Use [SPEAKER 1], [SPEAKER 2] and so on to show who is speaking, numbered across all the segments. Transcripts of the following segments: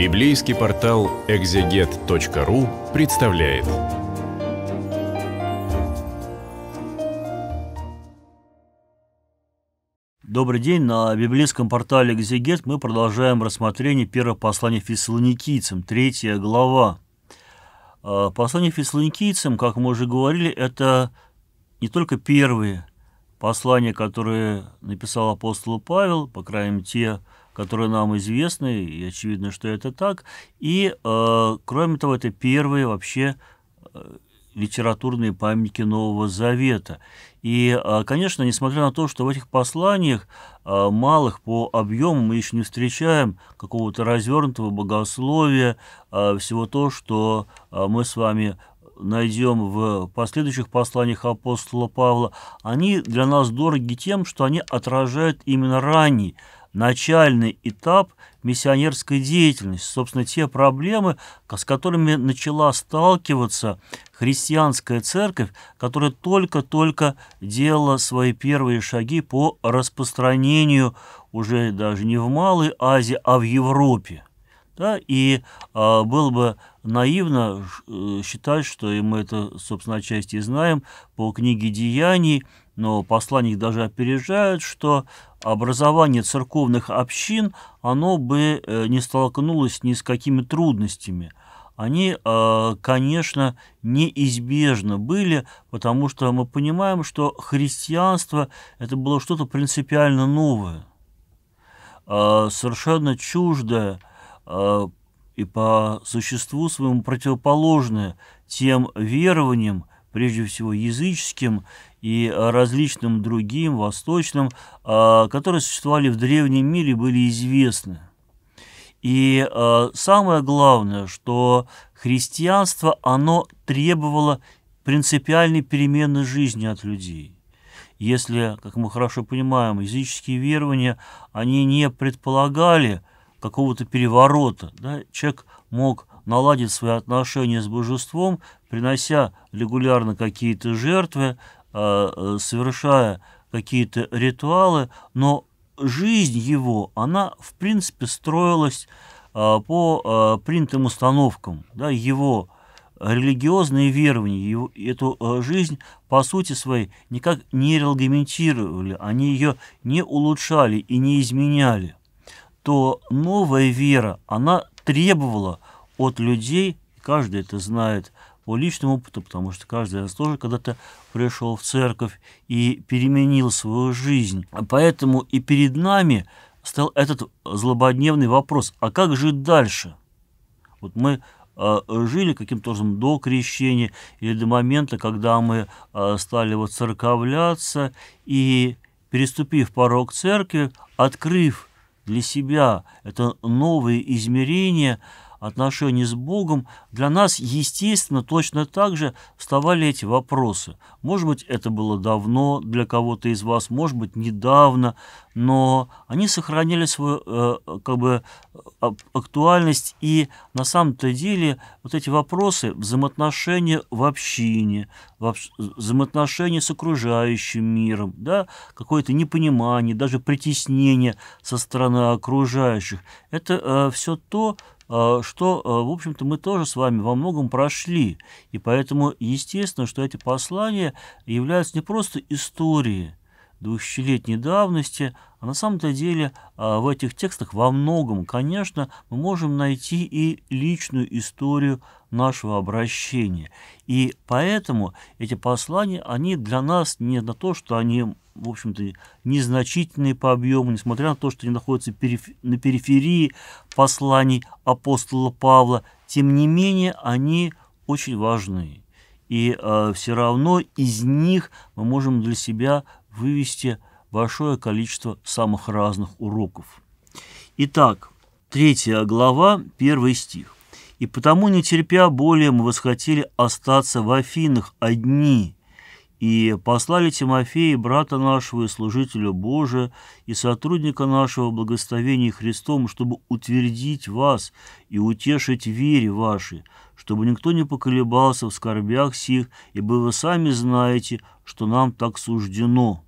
[SPEAKER 1] Библейский портал экзегет.ру представляет. Добрый день. На библейском портале «Экзегет» мы продолжаем рассмотрение первого послания фессалоникийцам, третья глава. А, послание фессалоникийцам, как мы уже говорили, это не только первые послания, которые написал апостол Павел, по крайней мере, те которые нам известны, и очевидно, что это так. И, э, кроме того, это первые вообще э, литературные памятники Нового Завета. И, э, конечно, несмотря на то, что в этих посланиях э, малых по объему мы еще не встречаем какого-то развернутого богословия, э, всего то, что э, мы с вами найдем в последующих посланиях апостола Павла, они для нас дороги тем, что они отражают именно ранний начальный этап миссионерской деятельности, собственно, те проблемы, с которыми начала сталкиваться христианская церковь, которая только-только делала свои первые шаги по распространению уже даже не в Малой Азии, а в Европе. Да, и э, было бы наивно э, считать, что и мы это, собственно, отчасти знаем по книге «Деяний», но посланник даже опережает, что образование церковных общин, оно бы э, не столкнулось ни с какими трудностями. Они, э, конечно, неизбежно были, потому что мы понимаем, что христианство – это было что-то принципиально новое, э, совершенно чуждое и по существу своему противоположное тем верованиям, прежде всего языческим и а, различным другим, восточным, а, которые существовали в древнем мире, были известны. И а, самое главное, что христианство, оно требовало принципиальной перемены жизни от людей. Если, как мы хорошо понимаем, языческие верования, они не предполагали какого-то переворота. Да? Человек мог наладить свои отношения с божеством, принося регулярно какие-то жертвы, а, э, совершая какие-то ритуалы, но жизнь его, она в принципе строилась а, по а, принятым установкам, да, его религиозные верования его, эту жизнь по сути своей никак не регламентировали, они ее не улучшали и не изменяли, то новая вера, она требовало от людей, каждый это знает по личному опыту, потому что каждый раз тоже когда-то пришел в церковь и переменил свою жизнь. Поэтому и перед нами стал этот злободневный вопрос, а как жить дальше? Вот мы а, жили каким-то образом до крещения или до момента, когда мы а, стали вот церковляться и, переступив порог церкви, открыв для себя это новые измерения – отношений с Богом, для нас, естественно, точно так же вставали эти вопросы. Может быть, это было давно для кого-то из вас, может быть, недавно, но они сохраняли свою э, как бы а, актуальность, и на самом-то деле вот эти вопросы взаимоотношения в общине, взаимоотношения с окружающим миром, да, какое-то непонимание, даже притеснение со стороны окружающих, это э, все то, а, что, а, в общем-то, мы тоже с вами во многом прошли. И поэтому, естественно, что эти послания являются не просто историей, двухтысячелетней давности, а на самом-то деле а, в этих текстах во многом, конечно, мы можем найти и личную историю нашего обращения. И поэтому эти послания, они для нас не на то, что они в общем-то, незначительные по объему, несмотря на то, что они находятся периф... на периферии посланий апостола Павла. Тем не менее, они очень важны. И э, все равно из них мы можем для себя вывести большое количество самых разных уроков. Итак, третья глава, первый стих. «И потому, не терпя более, мы восхотели остаться в Афинах одни, и послали Тимофея, брата нашего и служителя Божия, и сотрудника нашего благословения Христом, чтобы утвердить вас и утешить вере вашей, чтобы никто не поколебался в скорбях сих, ибо вы сами знаете, что нам так суждено».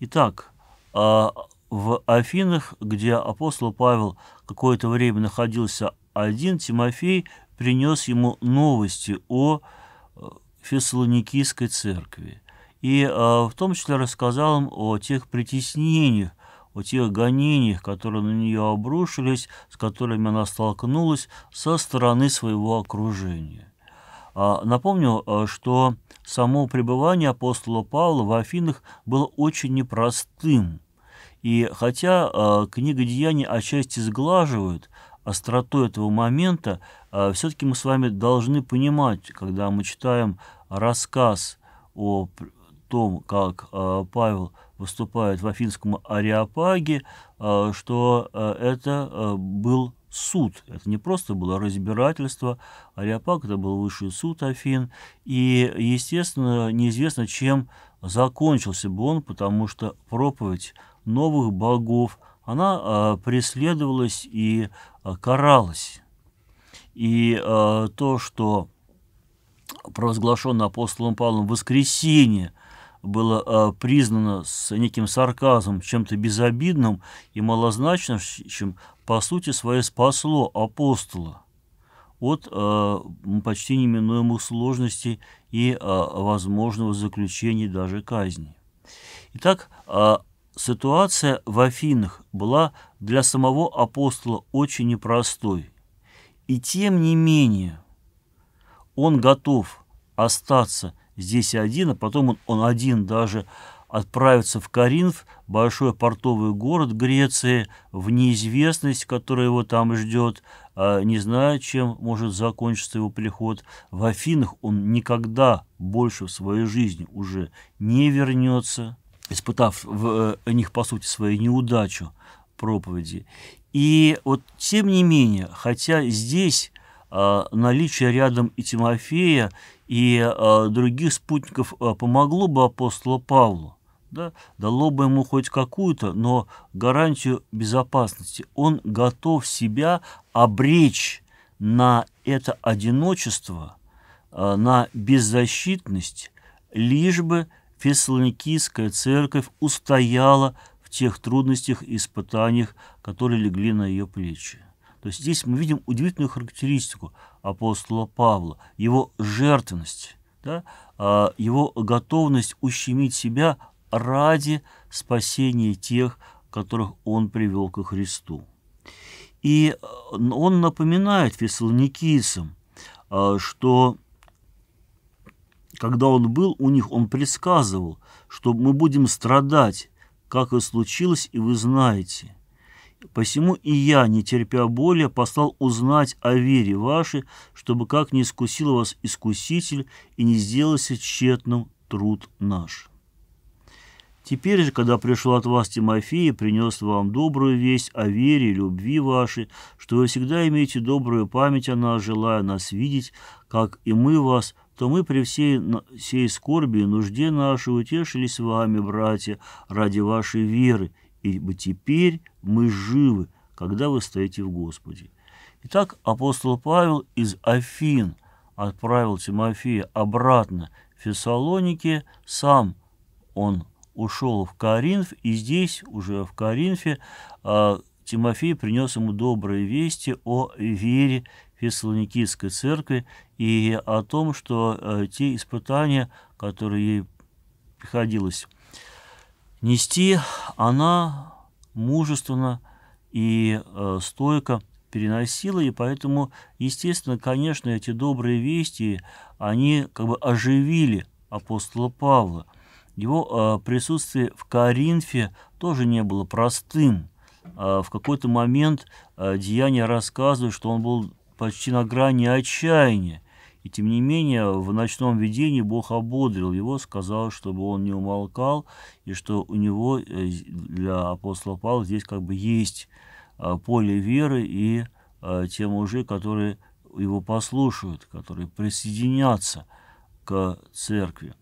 [SPEAKER 1] Итак, а, в Афинах, где апостол Павел какое-то время находился один, Тимофей принес ему новости о Фессалоникийской церкви. И а, в том числе рассказал им о тех притеснениях, о тех гонениях, которые на нее обрушились, с которыми она столкнулась со стороны своего окружения. А, напомню, а, что само пребывание апостола Павла в Афинах было очень непростым. И хотя книга «Деяний» отчасти сглаживает остроту этого момента, все-таки мы с вами должны понимать, когда мы читаем рассказ о том, как э, Павел выступает в Афинском Ариапаге, э, что э, это был суд. Это не просто было разбирательство. Ариапаг – это был высший суд Афин. И, естественно, неизвестно, чем закончился бы он, потому что проповедь новых богов, она преследовалась и каралась. И то, что провозглашенное апостолом Павлом воскресенье было а, признано с неким сарказмом, чем-то безобидным и малозначным, чем по сути свое спасло апостола от а, почти неминуемых сложностей и а, возможного заключения даже казни. Итак, ситуация в Афинах была для самого апостола очень непростой. И тем не менее – он готов остаться здесь один, а потом он, он один даже отправится в Каринф, большой портовый город Греции, в неизвестность, которая его там ждет, а не зная, чем может закончиться его приход. В Афинах он никогда больше в своей жизни уже не вернется, испытав в э, них, по сути, свою неудачу проповеди. И вот, тем не менее, хотя здесь Э, наличие рядом и Тимофея, и э, других спутников э, помогло бы апостолу Павлу. Да, дало бы ему хоть какую-то, но гарантию безопасности. Он готов себя обречь на это одиночество, на беззащитность, лишь бы фессалоникийская церковь устояла в тех трудностях и испытаниях, которые легли на ее плечи. То есть здесь мы видим удивительную характеристику апостола Павла, его жертвенность, да, а, его готовность ущемить себя ради спасения тех, которых он привел ко Христу. И э, он напоминает фессалоникийцам, э, что когда он был у них, он предсказывал, что мы будем страдать, как и случилось, и вы знаете – Посему и я, не терпя боли, послал узнать о вере вашей, чтобы как не искусил вас искуситель и не сделался тщетным труд наш. Теперь же, когда пришел от вас Тимофей и принес вам добрую весть о вере и любви вашей, что вы всегда имеете добрую память о нас, желая нас видеть, как и мы вас, то мы при всей, всей скорби и нужде нашей утешились вами, братья, ради вашей веры ибо теперь мы живы, когда вы стоите в Господе. Итак, апостол Павел из Афин отправил Тимофея обратно в Фессалоники, сам он ушел в Коринф, и здесь, уже в Коринфе, а, Тимофей принес ему добрые вести о вере Фессалоникийской церкви и о том, что э, те испытания, которые ей приходилось нести, она мужественно и э, стойко переносила, и поэтому, естественно, конечно, эти добрые вести, они как бы оживили апостола Павла. Его э, присутствие в Коринфе тоже не было простым. Э, в какой-то момент э, Деяния рассказывают, что он был почти на грани отчаяния. И тем не менее, в ночном видении Бог ободрил его, сказал, чтобы он не умолкал, и что у него э, для апостола Павла здесь как бы есть а, поле веры и а, те мужи, которые его послушают, которые присоединятся к церкви.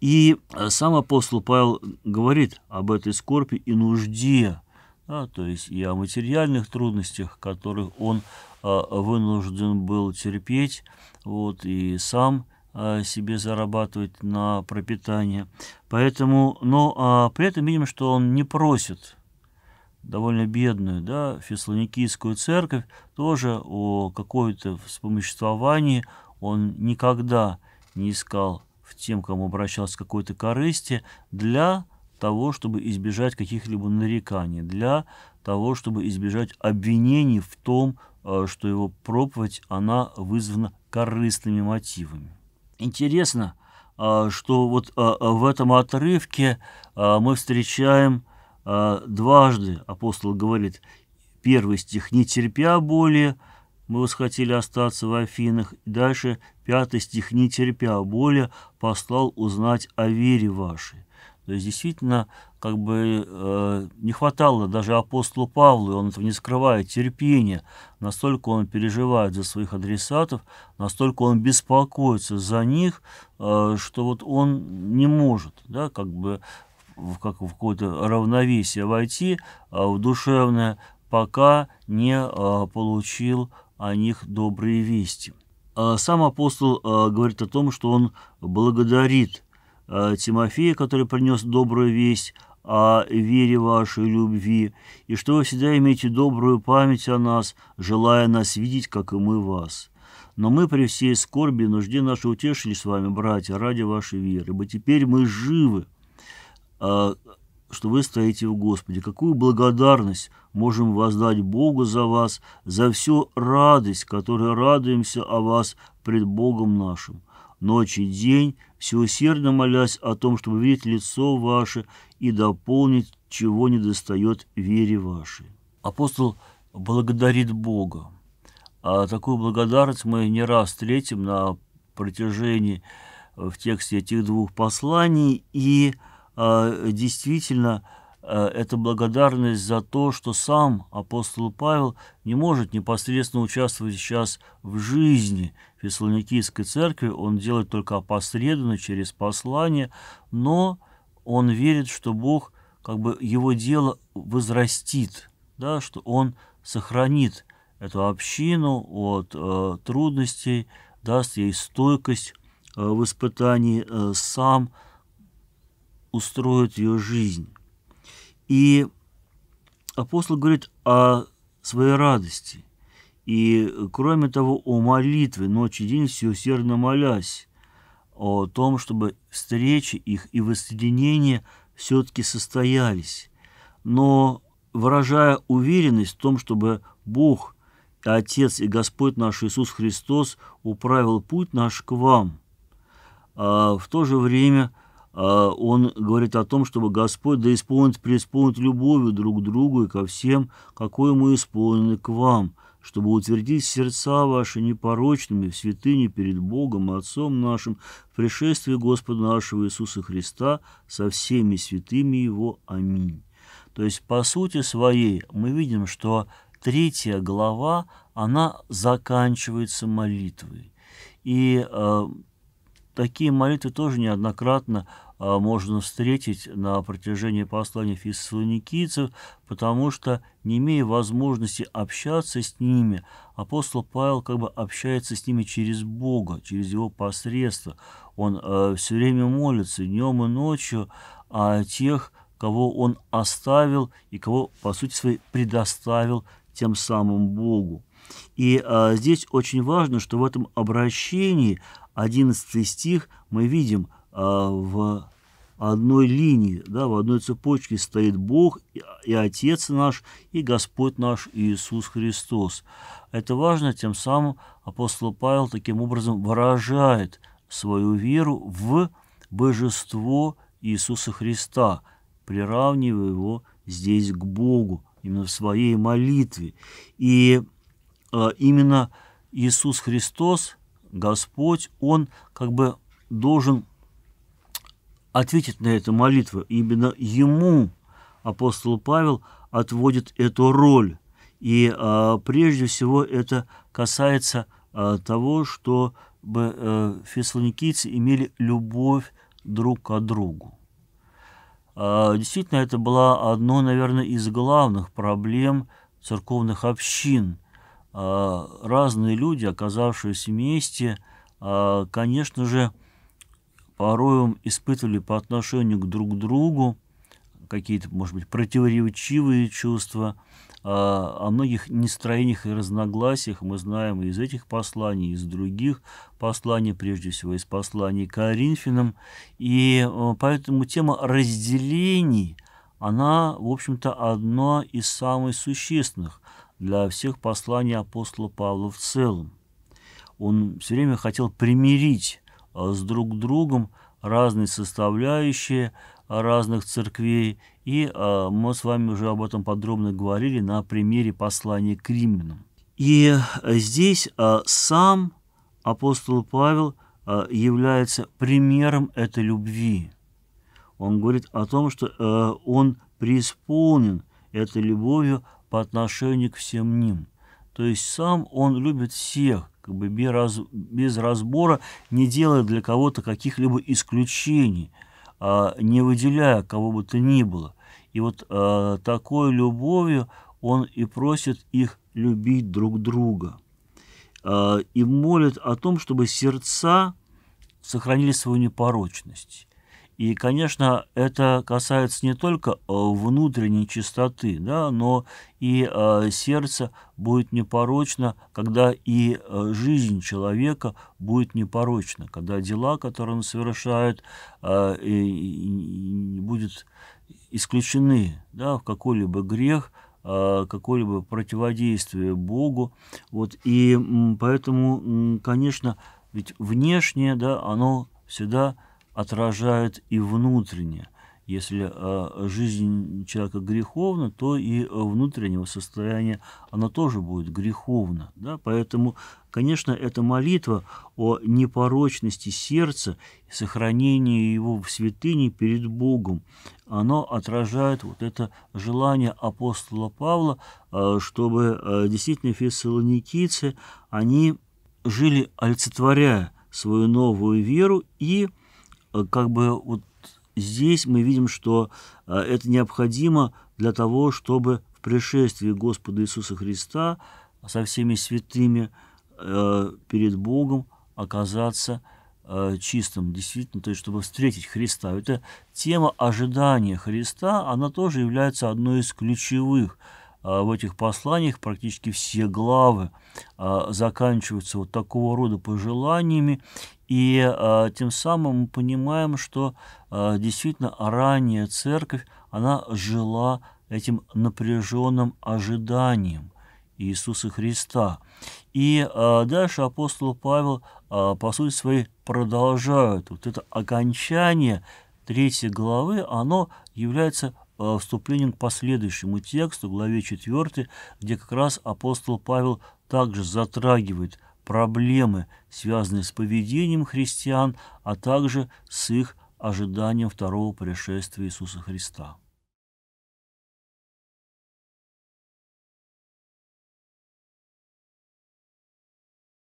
[SPEAKER 1] И э, сам апостол Павел говорит об этой скорби и нужде, да, то есть и о материальных трудностях, которых он а, вынужден был терпеть вот, и сам а, себе зарабатывать на пропитание. Поэтому, но а при этом видим, что он не просит довольно бедную, да, фессалоникийскую церковь, тоже о какой-то вспомоществовании он никогда не искал в тем, кому обращался какой-то корысти, для того, чтобы избежать каких-либо нареканий, для того, чтобы избежать обвинений в том, э, что его проповедь, она вызвана корыстными мотивами. Интересно, э, что вот э, в этом отрывке мы встречаем дважды, апостол говорит, первый стих «не терпя боли», мы восхотели остаться в Афинах. И дальше пятый стих «не терпя боли, послал узнать о вере вашей». То есть действительно, как бы э, не хватало даже апостолу Павлу, он этого не скрывает, терпения. Настолько он переживает за своих адресатов, настолько он беспокоится за них, э, что вот он не может, да, как бы в, как, в какое-то равновесие войти, а в душевное, пока не а, получил о них добрые вести. А сам апостол а, говорит о том, что он благодарит Э, Тимофея, который принес добрую весть о вере вашей любви, и что вы всегда имеете добрую память о нас, желая нас видеть, как и мы вас. Но мы при всей скорби и нужде наши утешили с вами, братья, ради вашей веры, ибо теперь мы живы, э, что вы стоите в Господе. Какую благодарность можем воздать Богу за вас, за всю радость, которой радуемся о вас пред Богом нашим, ночь и день, всеусердно молясь о том, чтобы видеть лицо ваше и дополнить, чего не достает вере вашей». Апостол благодарит Бога. А такую благодарность мы не раз встретим на протяжении э, в тексте этих двух посланий. И а, действительно, Э, это благодарность за то, что сам апостол Павел не может непосредственно участвовать сейчас в жизни Фессалоникийской церкви. Он делает только опосредованно через послание, но он верит, что Бог как бы его дело возрастит, да, что он сохранит эту общину от э, трудностей, даст ей стойкость э, в испытании, э, сам устроит ее жизнь. И апостол говорит о своей радости. И, кроме того, о молитве, ночь и день все усердно молясь, о том, чтобы встречи их и воссоединения все-таки состоялись. Но выражая уверенность в том, чтобы Бог, Отец и Господь наш Иисус Христос управил путь наш к вам, а в то же время – а, он говорит о том, чтобы Господь да исполнит, преисполнит любовью друг к другу и ко всем, какой мы исполнены к вам, чтобы утвердить сердца ваши непорочными в святыне перед Богом и Отцом нашим в пришествии Господа нашего Иисуса Христа со всеми святыми Его. Аминь». То есть, по сути своей, мы видим, что третья глава, она заканчивается молитвой. И э, Такие молитвы тоже неоднократно а, можно встретить на протяжении послания фессалоникийцев, потому что, не имея возможности общаться с ними, апостол Павел как бы общается с ними через Бога, через его посредство. Он а, э, все время молится днем и ночью о тех, кого он оставил и кого, по сути своей, предоставил тем самым Богу. И а, здесь очень важно, что в этом обращении 11 стих мы видим а, в одной линии, да, в одной цепочке стоит Бог и Отец наш, и Господь наш Иисус Христос. Это важно, тем самым апостол Павел таким образом выражает свою веру в божество Иисуса Христа, приравнивая его здесь к Богу, именно в своей молитве. И э, именно Иисус Христос Господь, Он как бы должен ответить на эту молитву. Именно Ему апостол Павел отводит эту роль. И а, прежде всего это касается а, того, что бы э, фессалоникийцы имели любовь друг к другу. А, действительно, это была одно, наверное, из главных проблем церковных общин – а, разные люди, оказавшиеся вместе, а, конечно же, порою испытывали по отношению друг к другу какие-то, может быть, противоречивые чувства. А, о многих нестроениях и разногласиях мы знаем из этих посланий, из других посланий, прежде всего из посланий Коринфянам. И поэтому тема разделений, она, в общем-то, одна из самых существенных – для всех посланий апостола Павла в целом. Он все время хотел примирить а, с друг другом разные составляющие а, разных церквей, и а, мы с вами уже об этом подробно говорили на примере послания к римлянам. И здесь сам апостол Павел является примером этой любви. Он говорит о том, что э, он преисполнен этой любовью по отношению к всем ним. То есть сам он любит всех, как бы без, без разбора, не делая для кого-то каких-либо исключений, а не выделяя кого бы то ни было. И вот а, такой любовью он и просит их любить друг друга. А, и молит о том, чтобы сердца сохранили свою непорочность. И, конечно, это касается не только э, внутренней чистоты, да, но и э, сердце будет непорочно, когда и э, жизнь человека будет непорочна, когда дела, которые он совершает, э, и, и будут исключены да, в какой-либо грех, э, какое-либо противодействие Богу. Вот, и поэтому, конечно, ведь внешнее, да, оно всегда отражает и внутреннее. Если э, жизнь человека греховна, то и э, внутреннего состояния она тоже будет греховна. Да? Поэтому, конечно, эта молитва о непорочности сердца, сохранении его в святыне перед Богом. она отражает вот это желание апостола Павла, э, чтобы э, действительно фессалоникийцы, они жили олицетворяя свою новую веру и Э, как бы вот здесь мы видим, что э, это необходимо для того, чтобы в пришествии Господа Иисуса Христа со всеми святыми э, перед Богом оказаться чистым, действительно, то есть чтобы встретить Христа. Эта тема ожидания Христа, она тоже является одной из ключевых в этих посланиях практически все главы заканчиваются вот такого рода пожеланиями и э, тем самым мы понимаем, что э, действительно ранняя церковь, она жила этим напряженным ожиданием Иисуса Христа. И э, дальше апостол Павел, э, по сути своей, продолжает. Вот это окончание третьей главы, оно является э, вступлением к последующему тексту, главе 4, где как раз апостол Павел также затрагивает – проблемы, связанные с поведением христиан, а также с их ожиданием второго пришествия Иисуса Христа.